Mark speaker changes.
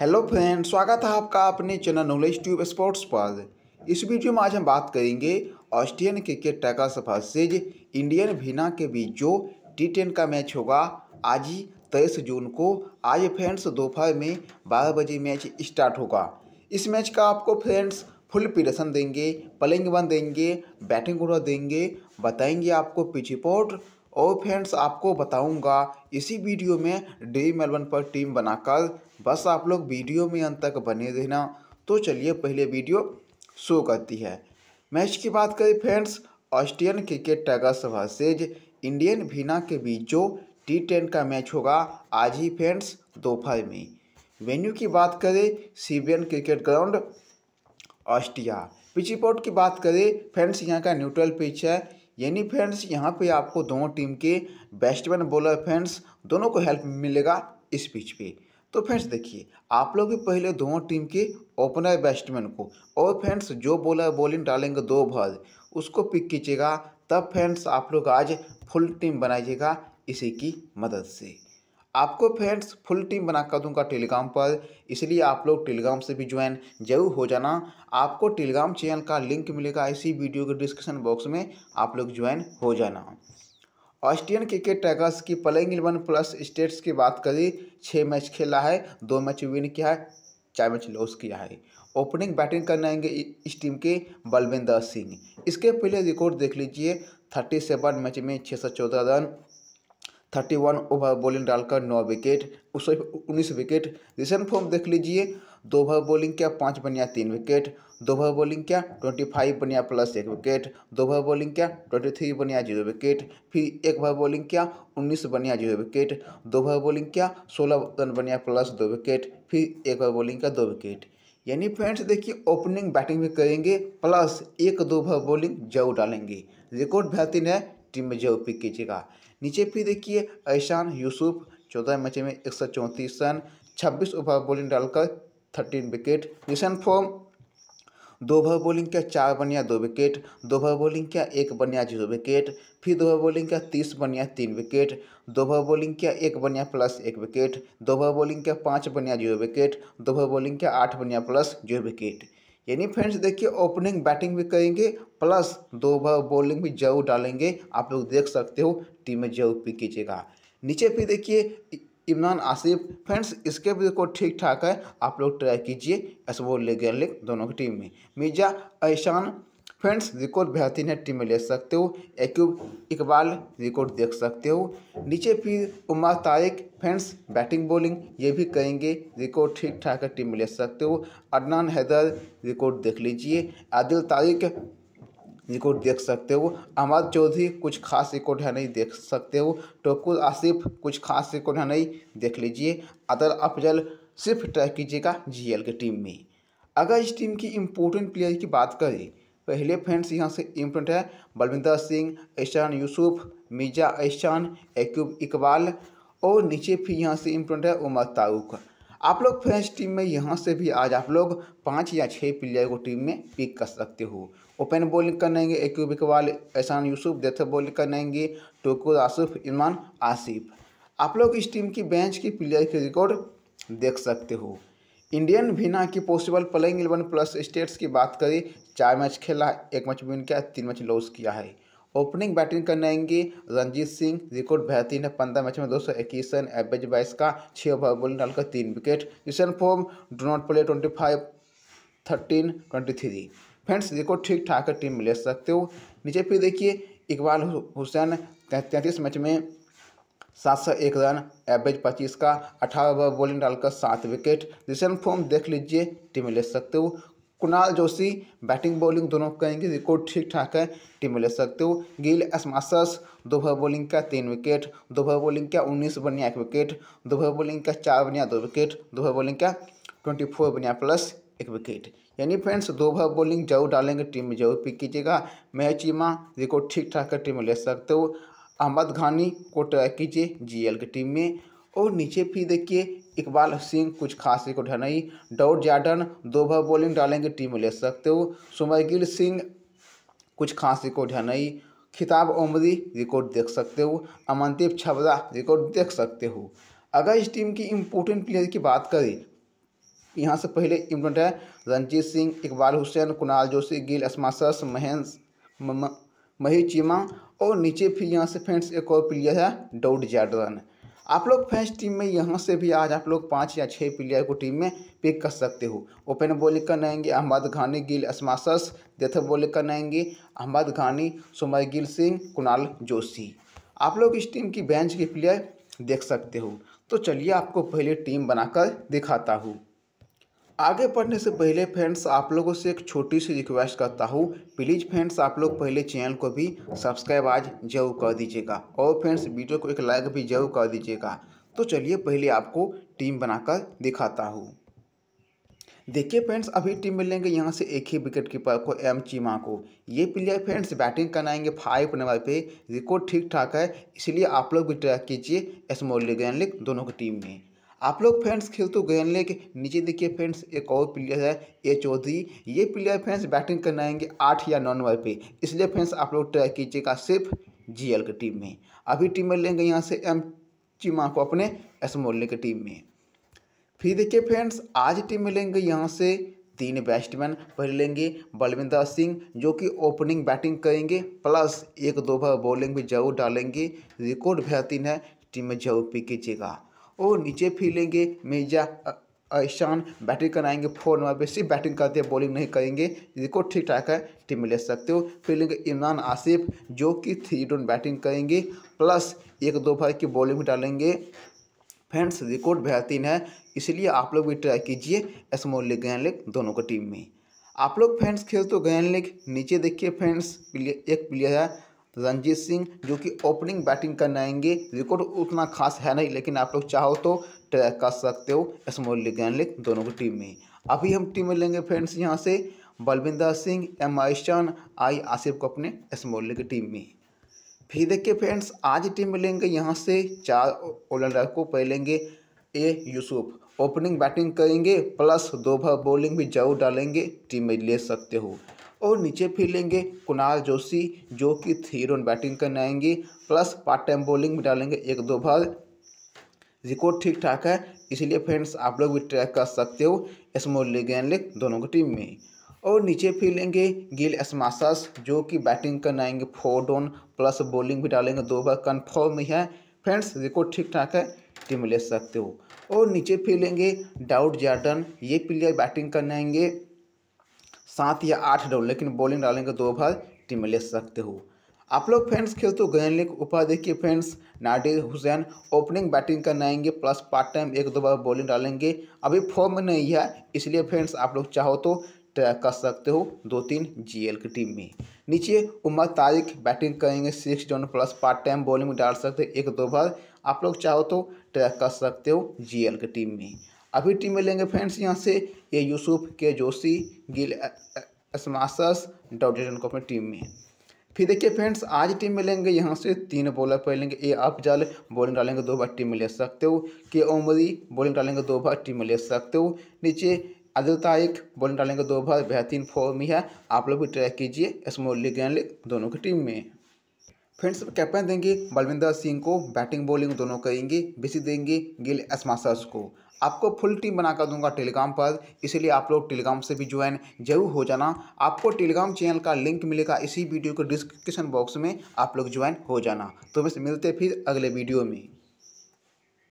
Speaker 1: hello friend स्वागत है आपका अपने चैनल नॉलेज ट्यूब स्पोर्ट्स पर इस वीडियो में आज हम बात करेंगे Australian cricket Tigers versus Indian Vienna के बीच जो टी टेन का मैच होगा आज ही तेईस जून को आज फ्रेंड्स दोपहर में बारह बजे मैच स्टार्ट होगा इस मैच का आपको फ्रेंड्स फुल पिलेसन देंगे प्लेइंग वन देंगे बैटिंग ऑर्डर देंगे बताएंगे आपको पिच रिपोर्ट और फ्रेंड्स आपको बताऊंगा इसी वीडियो में ड्रीम इलेवन पर टीम बनाकर बस आप लोग वीडियो में अंत तक बने रहना तो चलिए पहले वीडियो शो करती है मैच की बात करें friends Austrian cricket Tigers versus Indian Vienna के बीच जो टी का मैच होगा आज ही फ्रेंड्स दोपहर में वेन्यू की बात करें Seebarn cricket ground Austria pitch report की बात करें फ्रेंड्स यहाँ का न्यूट्रल पिच है यानी फ्रेंड्स यहाँ पे आपको दोनों टीम के बैट्समैन बॉलर फ्रेंड्स दोनों को हेल्प मिलेगा इस पिच पे तो फ्रेंड्स देखिए आप लोग भी पहले दोनों टीम के ओपनर बैट्समैन को और फ्रेंड्स जो बॉलर बॉलिंग डालेंगे दो भर उसको पिक कीजिएगा तब फ्रेंड्स आप लोग आज फुल टीम बनाइएगा इसी की मदद से आपको फ्रेंड्स फुल टीम बनाकर दूंगा टेलीग्राम पर इसलिए आप लोग टेलीग्राम से भी ज्वाइन जरूर हो जाना आपको टेलीग्राम चैनल का लिंक मिलेगा इसी वीडियो के डिस्क्रिप्शन बॉक्स में आप लोग ज्वाइन हो जाना ऑस्ट्रियन क्रिकेट टाइगर्स की प्लेइंग इलेवन प्लस स्टेट्स की बात करें छः मैच खेला है दो मैच विन किया है चार मैच लॉस किया है ओपनिंग बैटिंग करने आएंगे इस टीम के बलविंदर सिंह इसके पहले रिकॉर्ड देख लीजिए थर्टी सेवन मैच में छः सौ चौदह run thirty one over bowling डालकर नौ विकेट सॉरी उन्नीस विकेट रिसेंट फॉर्म देख लीजिए दो ओवर बॉलिंग क्या पाँच बनिया तीन विकेट दो ओवर बॉलिंग क्या ट्वेंटी फाइव बनिया प्लस एक विकेट दो ओवर बॉलिंग क्या ट्वेंटी थ्री बनिया जीरो विकेट फिर एक ओवर बॉलिंग क्या उन्नीस बनिया जीरो विकेट दो ओवर बॉलिंग क्या सोलह रन बनिया प्लस दो विकेट फिर एक ओवर बॉलिंग का दो विकेट यानी फ्रेंड्स देखिए ओपनिंग बैटिंग भी करेंगे प्लस एक दो ओवर बॉलिंग जरूर डालेंगे रिकॉर्ड बेहतरीन है टीम में जरूर पिक कीजिएगा नीचे फिर देखिए ऐशान यूसुफ चौदह मैच में एक सौ चौंतीस रन छब्बीस ओवर बॉलिंग डालकर थर्टीन विकेट निशन फॉर्म दो ओवर बॉलिंग का चार बनिया दो विकेट दो ओवर बॉलिंग का एक बनिया जीरो विकेट फिर दो ओवर बॉलिंग का तीस बनिया तीन विकेट दो ओवर बॉलिंग का एक बनिया प्लस एक विकेट दो ओवर बॉलिंग का पाँच बनिया जीरो विकेट दो ओवर बॉलिंग का आठ बनिया प्लस जीरो विकेट यानी फ्रेंड्स देखिए ओपनिंग बैटिंग भी करेंगे प्लस दो ओवर बॉलिंग भी जरूर डालेंगे आप लोग देख सकते हो टीम में जरूर पिक कीजिएगा नीचे फिर देखिए इमरान आसिफ फ्रेंड्स इसके भी को ठीक ठाक है आप लोग ट्राई कीजिए वो लेग लेग दोनों की टीम में मिर्जा ऐशान फ्रेंड्स रिकॉर्ड बेहतरीन है टीम में ले सकते हो एक्यूब इकबाल रिकॉर्ड देख सकते हो नीचे फिर Umar Tariq friends batting bowling ये भी करेंगे रिकॉर्ड ठीक ठाक है टीम में ले सकते हो अदनान हैदर रिकॉर्ड देख लीजिए आदिल तारिक जिनको देख सकते हो अहमद चौधरी कुछ खास रिकॉर्ड है नहीं देख सकते हो टोकुल आसिफ कुछ खास रिकॉर्ड है नहीं देख लीजिए अदर अफजल सिर्फ ट्रैक कीजिएगा जी एल की टीम में अगर इस टीम की इम्पोर्टेंट प्लेयर की बात करें पहले फ्रेंड्स यहाँ से इम्पोर्टेंट है बलविंदर सिंह ऐशान यूसुफ मिर्जा ऐशान एक्यूब इकबाल और नीचे फिर यहाँ से इम्पोर्टेंट है उमर तारूक आप लोग फ्रेंच टीम में यहाँ से भी आज आप लोग पाँच या छः प्लेयर को टीम में पिक कर सकते हो ओपन बॉलिंग करेंगे एक्यूब बिकवाल एहसान यूसुफ डेथ बॉलिंग करेंगे टोकुर आसिफ इमान आसिफ आप लोग इस टीम की बेंच की प्लेयर की रिकॉर्ड देख सकते हो इंडियन भिना की possible playing eleven plus stats की बात करें चार मैच खेला एक मैच विन किया तीन मैच लॉस किया है ओपनिंग बैटिंग करने आएंगे रंजीत सिंह रिकॉर्ड बेहतरीन है पंद्रह मैच में दो सौ इक्कीस रन एवरेज बाईस का छः ओवर बॉलिंग डालकर तीन विकेट इसन form do not play twenty five thirteen twenty three friends record ठीक ठाक टीम में ले सकते हो नीचे फिर देखिए इकबाल हुसैन तैंतीस मैच में सात सौ एक रन एवरेज पच्चीस का अठारह ओवर बॉलिंग डालकर सात विकेट रिसेंट फॉर्म देख लीजिए टीम ले सकते हो कुणाल जोशी बैटिंग बॉलिंग दोनों कहेंगे रिकॉर्ड ठीक ठाक है टीम में ले सकते हो गिल स्माशर्स दोपहर बॉलिंग का तीन विकेट दोपहर बॉलिंग का उन्नीस बनिया एक विकेट दोपहर बॉलिंग का चार बनिया दो विकेट दोपहर बॉलिंग का ट्वेंटी फोर बनिया प्लस एक विकेट यानी फ्रेंड्स दो भर बॉलिंग जरूर डालेंगे टीम में जरूर पिक कीजिएगा मैच इमा रिकॉर्ड ठीक ठाक है टीम में ले सकते हो अहमद घानी को ट्रैक कीजिए जीएल की टीम में और नीचे फिर देखिए इकबाल सिंह कुछ खास एक उठा नहीं डाउट जैटन दो भर बॉलिंग डालेंगे टीम में ले सकते हो सुमरगिल सिंह कुछ खास एक उठा नहीं खिताब ओमरी रिकॉर्ड देख सकते हो अमनदीप छबरा रिकॉर्ड देख सकते हो अगर इस टीम की इम्पोर्टेंट प्लेयर की बात करें यहाँ से पहले इम्पोर्टेंट है रंजीत सिंह इकबाल हुसैन कुणाल जोशी गिल अस्मासस महेंस मही चीमा और नीचे फिर यहाँ से फ्रेंड्स एक और प्लेयर है डोड जैडरन आप लोग फर्स्ट टीम में यहाँ से भी आज आप लोग पाँच या छः प्लेयर को टीम में पिक कर सकते हो ओपन बॉलिंग आएंगे अहमद घानी गिल असमासस डेथ बॉलिंग करनाएंगे अहमद घानी सुमर गिल सिंह कुणाल जोशी आप लोग इस टीम की बेंच के प्लेयर देख सकते हो तो चलिए आपको पहले टीम बनाकर दिखाता हूँ आगे पढ़ने से पहले फ्रेंड्स आप लोगों से एक छोटी सी रिक्वेस्ट करता हूँ प्लीज़ फ्रेंड्स आप लोग पहले चैनल को भी सब्सक्राइब आज जरूर कर दीजिएगा और फ्रेंड्स वीडियो को एक लाइक भी जरूर कर दीजिएगा तो चलिए पहले आपको टीम बनाकर दिखाता हूँ देखिए फ्रेंड्स अभी टीम लेंगे यहाँ से एक ही विकेट कीपर को एम चीमा को ये प्लेयर फ्रेंड्स बैटिंग कराएंगे फाइव नंबर पे रिकॉर्ड ठीक ठाक है इसलिए आप लोग भी ट्रैक कीजिए स्मॉल लीग एंड लीग दोनों की टीम में आप लोग फ्रेंड्स खेल तो गए ले के नीचे देखिए फ्रेंड्स एक और प्लेयर है ए चौधरी ये प्लेयर फ्रेंड्स बैटिंग करने आएंगे आठ या नौ नंबर पे इसलिए फ्रेंड्स आप लोग ट्राई कीजिएगा सिर्फ जीएल की टीम में अभी टीम में लेंगे यहाँ से एम चीमा को अपने एस मोल्ले e की टीम में फिर देखिए फ्रेंड्स आज टीम में लेंगे यहाँ से तीन बैट्समैन पहले लेंगे बलविंदर सिंह जो कि ओपनिंग बैटिंग करेंगे प्लस एक दो बार बॉलिंग भी जरूर डालेंगे रिकॉर्ड बेहतरीन है टीम में जरूर पी कीजिएगा और नीचे फीलेंगे मिर्जा ईशान बैटिंग कराएंगे फोर नंबर पे सिर्फ बैटिंग करते हैं बॉलिंग नहीं करेंगे जिसको ठीक ठाक है टीम ले सकते हो फील्डिंग इमरान आसिफ जो कि थ्री डोन बैटिंग करेंगे प्लस एक दो भाई की बॉलिंग भी डालेंगे फ्रेंड्स रिकॉर्ड बेहतरीन है इसलिए आप लोग भी ट्राई कीजिए स्मॉल लीग गैन लीग दोनों को टीम में आप लोग फ्रेंड्स खेल तो गैन लीग नीचे देखिए फ्रेंड्स एक प्लेयर है रंजीत सिंह जो कि ओपनिंग बैटिंग करने आएंगे रिकॉर्ड उतना खास है नहीं लेकिन आप लोग चाहो तो ट्रैक कर सकते हो स्मॉल लीग एंड लीग दोनों की टीम में अभी हम टीम में लेंगे फ्रेंड्स यहाँ से बलविंदर सिंह एम आयुषान आई आसिफ को अपने स्मॉल लीग टीम में फिर देखिए फ्रेंड्स आज टीम में लेंगे यहाँ से चार ऑलराउंडर को पहलेंगे ए यूसुफ ओपनिंग बैटिंग करेंगे प्लस दो भर बॉलिंग भी जरूर डालेंगे टीम में ले सकते हो और नीचे लेंगे कुणाल जोशी जो कि थ्री रन बैटिंग करने आएंगे प्लस पार्ट टाइम बॉलिंग भी डालेंगे एक दो बार रिकॉर्ड ठीक ठाक है इसलिए फ्रेंड्स आप लोग भी ट्रैक कर सकते हो स्मॉल लीग एंड लीग दोनों की टीम में और नीचे फिर लेंगे गिल स्मासस जो कि बैटिंग करने आएंगे फोर डॉन प्लस बॉलिंग भी डालेंगे दो बार कन्फर्म ही है फ्रेंड्स रिकॉर्ड ठीक ठाक है टीम ले सकते हो और नीचे फिर लेंगे डाउट जार्डन ये प्लेयर बैटिंग करने आएंगे सात या आठ डाउन लेकिन बॉलिंग डालने दो ओवर टीम में ले सकते हो आप लोग फ्रेंड्स खेलते हो गयन लीग ऊपर देखिए friends Nadir Hussain opening batting करने आएंगे प्लस पार्ट टाइम एक दो बार बॉलिंग डालेंगे अभी फॉर्म में नहीं है इसलिए फ्रेंड्स आप लोग चाहो तो ट्रैक कर सकते हो दो तीन जीएल की टीम में नीचे उमर तारिक बैटिंग करेंगे six down plus part time bowling डाल सकते एक दो बार आप लोग चाहो तो ट्रैक कर सकते हो जी की टीम में अभी टीम में लेंगे फ्रेंड्स यहाँ से ये यूसुफ के जोशी गिल स्मासस डॉडन को अपनी टीम में फिर देखिए फ्रेंड्स आज टीम में लेंगे यहाँ से तीन बॉलर लेंगे ए अफजल बॉलिंग डालेंगे दो बार टीम में ले सकते हो के ओमरी बॉलिंग डालेंगे दो बार टीम में ले सकते हो नीचे आदिल तारिक बॉलिंग डालेंगे दो बार बेहतरीन फॉर्म ही है आप लोग भी ट्रैक कीजिए स्मॉल लीग एंड लीग दोनों की टीम में फ्रेंड्स कैप्टन देंगे बलविंदर सिंह को बैटिंग बॉलिंग दोनों करेंगे बेसी देंगे गिल एसमासर्स को आपको फुल टीम बनाकर दूंगा टेलीग्राम पर इसलिए आप लोग टेलीग्राम से भी ज्वाइन जरूर हो जाना आपको टेलीग्राम चैनल का लिंक मिलेगा इसी वीडियो के डिस्क्रिप्शन बॉक्स में आप लोग ज्वाइन हो जाना तो बस मिलते फिर अगले वीडियो में